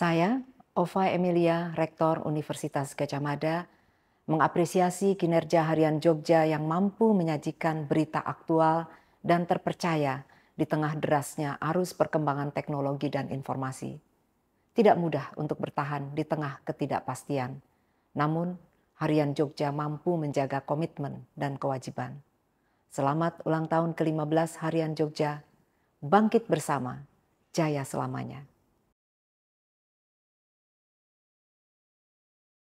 Saya, Ova Emilia, Rektor Universitas Gajah Mada, mengapresiasi kinerja harian Jogja yang mampu menyajikan berita aktual dan terpercaya di tengah derasnya arus perkembangan teknologi dan informasi. Tidak mudah untuk bertahan di tengah ketidakpastian. Namun, harian Jogja mampu menjaga komitmen dan kewajiban. Selamat ulang tahun ke-15 harian Jogja. Bangkit bersama, jaya selamanya.